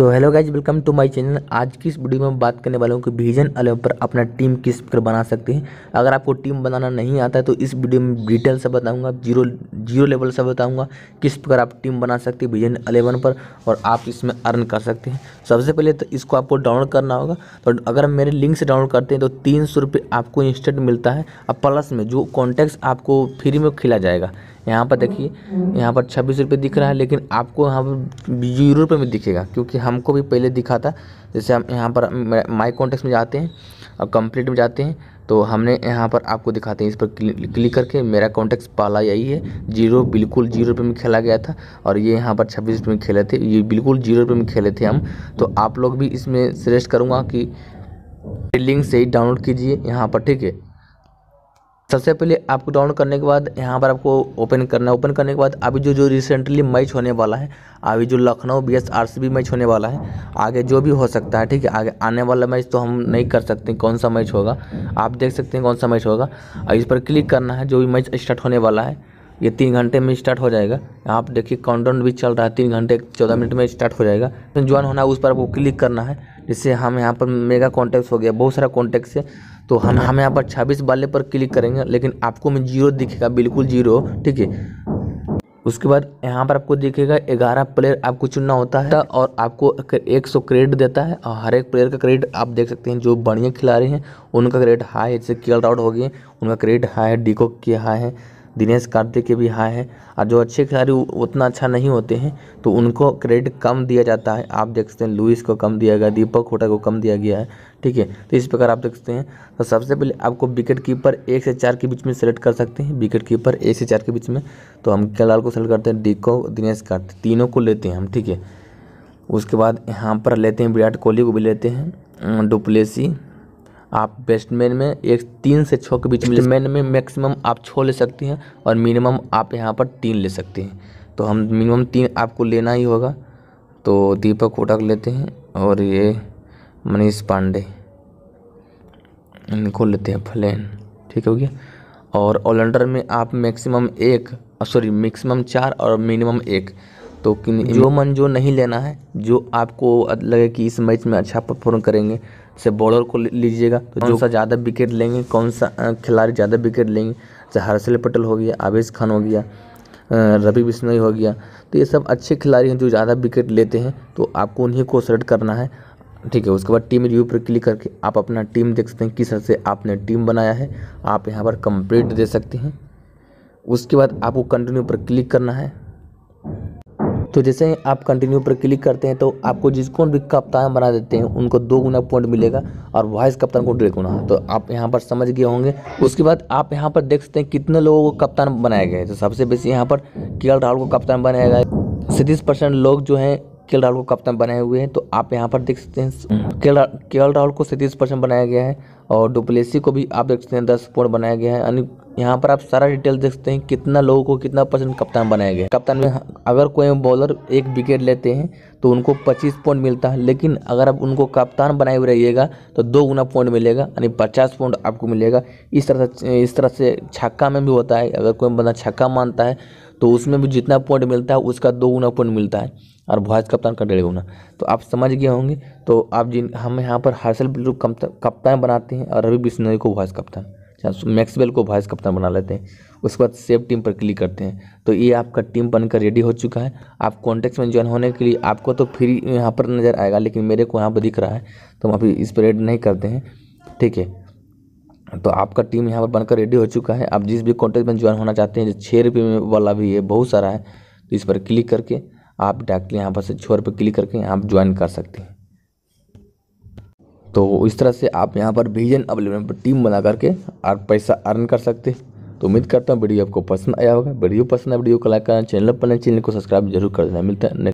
तो hello guys welcome to my channel आज की इस वीडियो में हम बात करने वाले हूँ कि विजन अलेवन पर अपना टीम किस पर बना सकते हैं अगर आपको टीम बनाना नहीं आता है तो इस वीडियो में डिटेल से बताऊंगा जीरो जीरो लेवल से बताऊंगा किस प्रकार आप टीम बना सकते हैं विजन अलेवन पर और आप इसमें अर्न कर सकते हैं सबसे पहले तो इसको आपको डाउनलोड करना होगा तो अगर हम मेरे लिंक से डाउनलोड करते हैं तो तीन सौ रुपये आपको इंस्टेंट मिलता है और प्लस में जो कॉन्टैक्ट आपको फ्री में खिला जाएगा यहाँ पर देखिए यहाँ पर छब्बीस रुपये दिख रहा है लेकिन आपको यहाँ पर जीरो रुपये में दिखेगा क्योंकि हमको भी पहले दिखा था जैसे हम यहाँ पर माई कॉन्टैक्ट में जाते हैं और कंप्लीट में जाते हैं तो हमने यहाँ पर आपको दिखाते हैं इस पर क्लिक करके मेरा कॉन्टेक्ट पाला यही है जीरो बिल्कुल जीरो रुपये में खेला गया था और ये यहाँ पर छब्बीस रुपये में खेले थे ये बिल्कुल जीरो रुपये में खेले थे हम तो आप लोग भी इसमें सजेस्ट करूँगा कि लिंक से ही डाउनलोड कीजिए यहाँ पर ठीक है सबसे पहले आपको डाउनलोड करने के बाद यहाँ पर आपको ओपन करना है ओपन करने के बाद अभी जो जो रिसेंटली मैच होने वाला है अभी जो Lucknow B S R C B match होने वाला है आगे जो भी हो सकता है ठीक है आगे आने वाला मैच तो हम नहीं कर सकते कौन सा मैच होगा आप देख सकते हैं कौन सा मैच होगा और इस पर क्लिक करना है जो भी मैच स्टार्ट होने वाला है ये तीन घंटे में स्टार्ट हो जाएगा आप देखिए काउंटडाउन भी चल रहा है तीन घंटे चौदह मिनट में स्टार्ट हो जाएगा तो ज्वाइन होना है उस पर आपको क्लिक करना है जिससे हम यहाँ पर मेगा कॉन्टैक्ट हो गया बहुत सारा कॉन्टैक्ट है तो हम हम यहाँ पर छब्बीस वाले पर क्लिक करेंगे लेकिन आपको में जीरो दिखेगा बिल्कुल जीरो ठीक है उसके बाद यहाँ पर आपको दिखेगा ग्यारह प्लेयर आपको चुनना होता है और आपको एक सौ क्रेडिट देता है और हर एक प्लेयर का क्रेडिट आप देख सकते हैं जो बढ़िया खिलाड़ी हैं उनका क्रेडिट हाई है जैसे केल राउट हो गए उनका क्रेडिट हाई है डीको के हाई है दिनेश कार्तिक के भी हाई है और जो अच्छे खिलाड़ी उतना अच्छा नहीं होते हैं तो उनको क्रेडिट कम दिया जाता है आप देख सकते हैं लुइस को कम दिया गया दीपक होटा को कम दिया गया है ठीक है तो इस प्रकार आप देख सकते हैं तो सबसे पहले आपको विकेट कीपर एक से चार के बीच में सेलेक्ट कर सकते हैं विकेट कीपर एक से चार के बीच में तो हम कलाल को सेलेक्ट करते हैं डी को दिनेश कार्तिक तीनों को लेते हैं हम ठीक है उसके बाद यहाँ पर लेते हैं विराट कोहली को भी लेते हैं डुप्लेसी आप बेस्टमैन में एक तीन से छः के बीच में मैन में मैक्सिमम आप छः ले सकती हैं और मिनिमम आप यहाँ पर तीन ले सकते हैं तो हम मिनिमम तीन आपको लेना ही होगा तो दीपक कोटक लेते हैं और ये मनीष पांडे इनको लेते हैं फलैन ठीक हो गया और ऑलराउंडर में आप मैक्सिमम एक सॉरी मैक्सिमम चार और मिनिमम एक तो किन जो मन जो नहीं लेना है जो आपको लगे कि इस मैच में अच्छा परफॉर्म करेंगे जैसे बॉलर को लीजिएगा तो कौन सा ज़्यादा विकेट लेंगे कौन सा खिलाड़ी ज़्यादा विकेट लेंगे जैसे हर्षल पटेल हो गया आवेश खान हो गया रवि बिश्नोई हो गया तो ये सब अच्छे खिलाड़ी हैं जो ज़्यादा विकेट लेते हैं तो आपको उन्हीं को सेलेक्ट करना है ठीक है उसके बाद टीम रिव्यू पर क्लिक करके आप अपना टीम देख सकते हैं किस तरह से आपने टीम बनाया है आप यहाँ पर कंप्लीट दे सकते हैं उसके बाद आपको कंटिन्यू पर क्लिक करना है तो जैसे आप कंटिन्यू पर क्लिक करते हैं तो आपको जिसको भी कप्तान बना देते हैं उनको दो गुना पॉइंट मिलेगा और वाइस कप्तान को डेढ़ गुना तो आप यहाँ पर समझ गए होंगे उसके बाद आप यहाँ पर देख सकते हैं कितने लोगों को कप्तान बनाया गया है तो सबसे बेसी यहाँ पर के राहुल को कप्तान बनाया गया सैंतीस परसेंट लोग जो हैं के राहुल को कप्तान बनाए हुए हैं तो आप यहाँ पर देख सकते हैं के राहुल को सैंतीस परसेंट बनाया गया है और डुप्लेसी को भी आप देख सकते हैं दस पॉइंट बनाया गया है यानी यहाँ पर आप सारा डिटेल देख सकते हैं कितना लोगों को कितना परसेंट कप्तान बनाया गया कप्तान में अगर कोई बॉलर एक विकेट लेते हैं तो उनको 25 पॉइंट मिलता है लेकिन अगर आप उनको कप्तान बनाए हुए रहिएगा तो दो गुना पॉइंट मिलेगा यानी पचास पॉइंट आपको मिलेगा इस तरह से इस तरह से छक्का में भी होता है अगर कोई बंदा छक्का मानता है तो उसमें भी जितना पॉइंट मिलता है उसका दो गुना पॉइंट मिलता है और वाइस कप्तान का डेढ़ गुना तो आप समझ गए होंगे तो आप जिन हम यहाँ पर हर्षल बिल्लू कप्तान बनाते हैं और रवि बिश्नोई को वाइस कप्तान मैक्सवेल को वाइस कप्तान बना लेते हैं उसके बाद सेव टीम पर क्लिक करते हैं तो ये आपका टीम बनकर रेडी हो चुका है आप कॉन्टेक्ट में ज्वाइन होने के लिए आपको तो फ्री यहाँ पर नज़र आएगा लेकिन मेरे को यहाँ पर दिख रहा है तो हम अभी इस पर रेड नहीं करते हैं ठीक है तो आपका टीम यहाँ पर बनकर रेडी हो चुका है आप जिस भी कॉन्टेक्ट में ज्वाइन होना चाहते हैं छः रुपये वाला भी है बहुत सारा है तो इस पर क्लिक करके आप डायरेक्टली यहाँ पर से छः रुपये क्लिक करके आप ज्वाइन कर सकते हैं तो इस तरह से आप यहाँ पर विजन अवेलेबल पर टीम बना करके आप पैसा अर्न कर सकते हैं तो उम्मीद करता हूँ वीडियो आपको पसंद आया होगा वीडियो पसंद आया वीडियो को लाइक करना चैनल पर चैनल को सब्सक्राइब जरूर कर देना मिलता है